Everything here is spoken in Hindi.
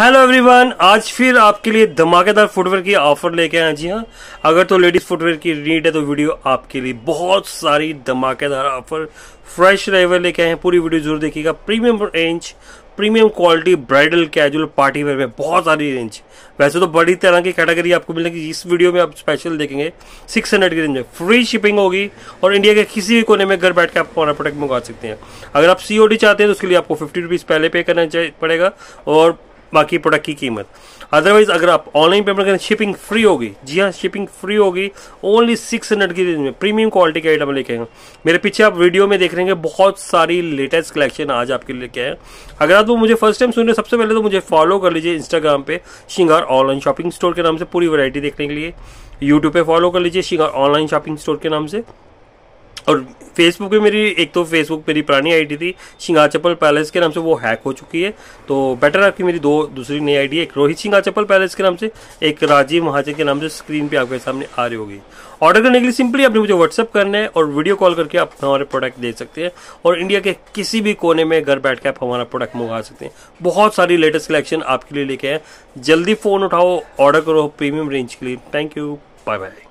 हेलो एवरीवन आज फिर आपके लिए धमाकेदार फुटवेयर की ऑफर लेके आए जी हाँ अगर तो लेडीज फुटवेयर की नीड है तो वीडियो आपके लिए बहुत सारी धमाकेदार ऑफर फ्रेश रेवर लेके आए हैं पूरी वीडियो जरूर देखिएगा premium range premium quality bridal casual party wear में बहुत सारी रेंज वैसे तो बड़ी तरह की कैटेगरी आपको मिलेगी इस वीडियो में आप स्पेशल देखेंगे 600 की रेंज में फ्री शिपिंग होगी और इंडिया के किसी भी कोने में घर बैठ के आप हमारा प्रोडक्ट मंगवा सकते हैं अगर आप सीओडी चाहते हैं तो उसके लिए आपको फिफ्टी रुपीज़ पहले पे करना पड़ेगा और बाकी प्रोडक्ट की कीमत अदरवाइज अगर आप ऑनलाइन पेमेंट करें शिपिंग फ्री होगी जी हाँ शिपिंग फ्री होगी ओनली सिक्स हंड्रेड की रेंज में प्रीमियम क्वालिटी के आइटम लेके आएंगे मेरे पीछे आप वीडियो में देख रहे हैं बहुत सारी लेटेस्ट कलेक्शन आज आपके लेके आए अगर आप वो मुझे फर्स्ट टाइम सुन रहे सबसे पहले तो मुझे फॉलो कर लीजिए इंस्टाग्राम पे शिंगार ऑनलाइन शॉपिंग स्टोर के नाम से पूरी वरायटी देखने के लिए यूट्यूब पर फॉलो कर लीजिए शिंगार ऑनलाइन शॉपिंग स्टोर के नाम से और फेसबुक पे मेरी एक तो फेसबुक मेरी पुरानी आईडी थी चप्पल पैलेस के नाम से वो हैक हो चुकी है तो बेटर आपकी मेरी दो दूसरी नई आईडी है एक रोहित चप्पल पैलेस के नाम से एक राजीव महाजन के नाम से स्क्रीन पे आपके सामने आ रही होगी ऑर्डर करने के लिए सिंपली आपने मुझे व्हाट्सअप करना है और वीडियो कॉल करके आप हमारे प्रोडक्ट दे सकते हैं और इंडिया के किसी भी कोने में घर बैठ के आप हमारा प्रोडक्ट मंगा सकते हैं बहुत सारी लेटेस्ट कलेक्शन आपके लिए लेके आए जल्दी फ़ोन उठाओ ऑर्डर करो प्रीमियम रेंज के लिए थैंक यू बाय बाय